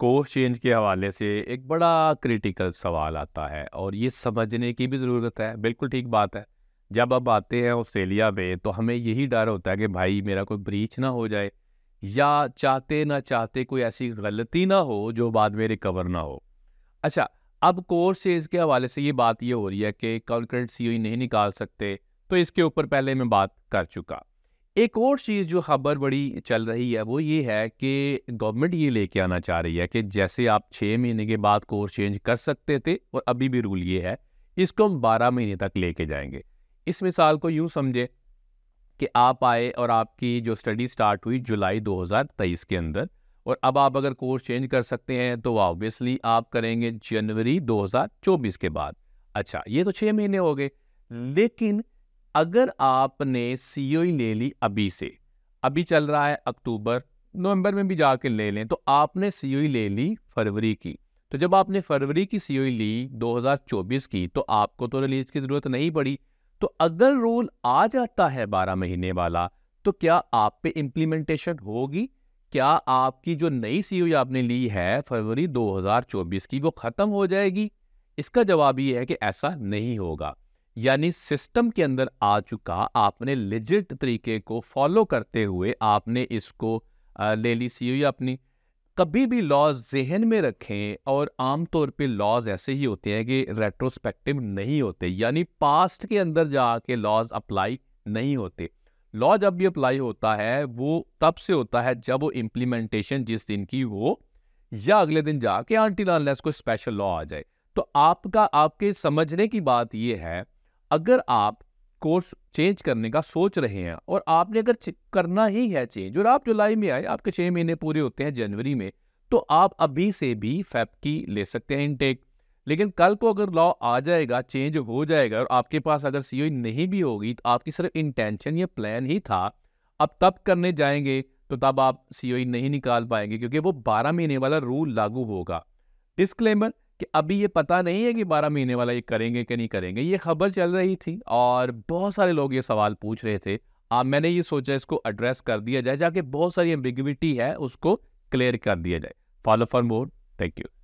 course change के हवाले से एक बड़ा क्रिटिकल सवाल आता है और ये समझने की भी ज़रूरत है बिल्कुल ठीक बात है जब अब आते हैं ऑस्ट्रेलिया में तो हमें यही डर होता है कि भाई मेरा कोई ब्रीच ना हो जाए या चाहते ना चाहते कोई ऐसी गलती ना हो जो बाद में रिकवर ना हो अच्छा अब कोर्स चेंज के हवाले से ये बात ये हो रही है कि कॉन्क्रेंट सी नहीं निकाल सकते तो इसके ऊपर पहले मैं बात कर चुका एक और चीज़ जो खबर बड़ी चल रही है वो ये है कि गवर्नमेंट ये लेके आना चाह रही है कि जैसे आप छह महीने के बाद कोर्स चेंज कर सकते थे और अभी भी रूल ये है इसको हम बारह महीने तक लेके जाएंगे इस मिसाल को यूं समझे कि आप आए और आपकी जो स्टडी स्टार्ट हुई जुलाई 2023 के अंदर और अब आप अगर कोर्स चेंज कर सकते हैं तो ऑब्वियसली आप करेंगे जनवरी 2024 के बाद अच्छा ये तो छः महीने हो गए लेकिन अगर आपने सीओई e ले ली अभी से अभी चल रहा है अक्टूबर नवंबर में भी जाके ले लें तो आपने सीओई e ले ली फरवरी की तो जब आपने फरवरी की सीओई e ली 2024 की तो आपको तो रिलीज की ज़रूरत नहीं पड़ी तो अगर रोल आ जाता है 12 महीने वाला तो क्या आप पे इम्प्लीमेंटेशन होगी क्या आपकी जो नई सीओई आपने ली है फरवरी 2024 की वो ख़त्म हो जाएगी इसका जवाब ये है कि ऐसा नहीं होगा यानी सिस्टम के अंदर आ चुका आपने लिजिट तरीके को फॉलो करते हुए आपने इसको ले ली सी या अपनी कभी भी लॉज जहन में रखें और आमतौर पे लॉज ऐसे ही होते हैं कि रेट्रोस्पेक्टिव नहीं होते यानी पास्ट के अंदर जाके लॉज अप्लाई नहीं होते लॉ जब भी अप्लाई होता है वो तब से होता है जब वो इम्प्लीमेंटेशन जिस दिन की हो या अगले दिन जाके आंटी लाल को स्पेशल लॉ आ जाए तो आपका आपके समझने की बात यह है अगर आप कोर्स चेंज करने का सोच रहे हैं और आपने अगर करना ही है चेंज और आप जुलाई में आए आपके छः महीने पूरे होते हैं जनवरी में तो आप अभी से भी फैप की ले सकते हैं इनटेक लेकिन कल को अगर लॉ आ जाएगा चेंज हो जाएगा और आपके पास अगर सी e नहीं भी होगी तो आपकी सिर्फ इंटेंशन या प्लान ही था अब तब करने जाएंगे तो तब आप सी e नहीं निकाल पाएंगे क्योंकि वो बारह महीने वाला रूल लागू होगा डिस्क्लेमर कि अभी ये पता नहीं है कि बारह महीने वाला ये करेंगे कि नहीं करेंगे ये खबर चल रही थी और बहुत सारे लोग ये सवाल पूछ रहे थे आ, मैंने ये सोचा इसको एड्रेस कर दिया जाए जाके बहुत सारी एम्बिगिविटी है उसको क्लियर कर दिया जाए follow for more thank you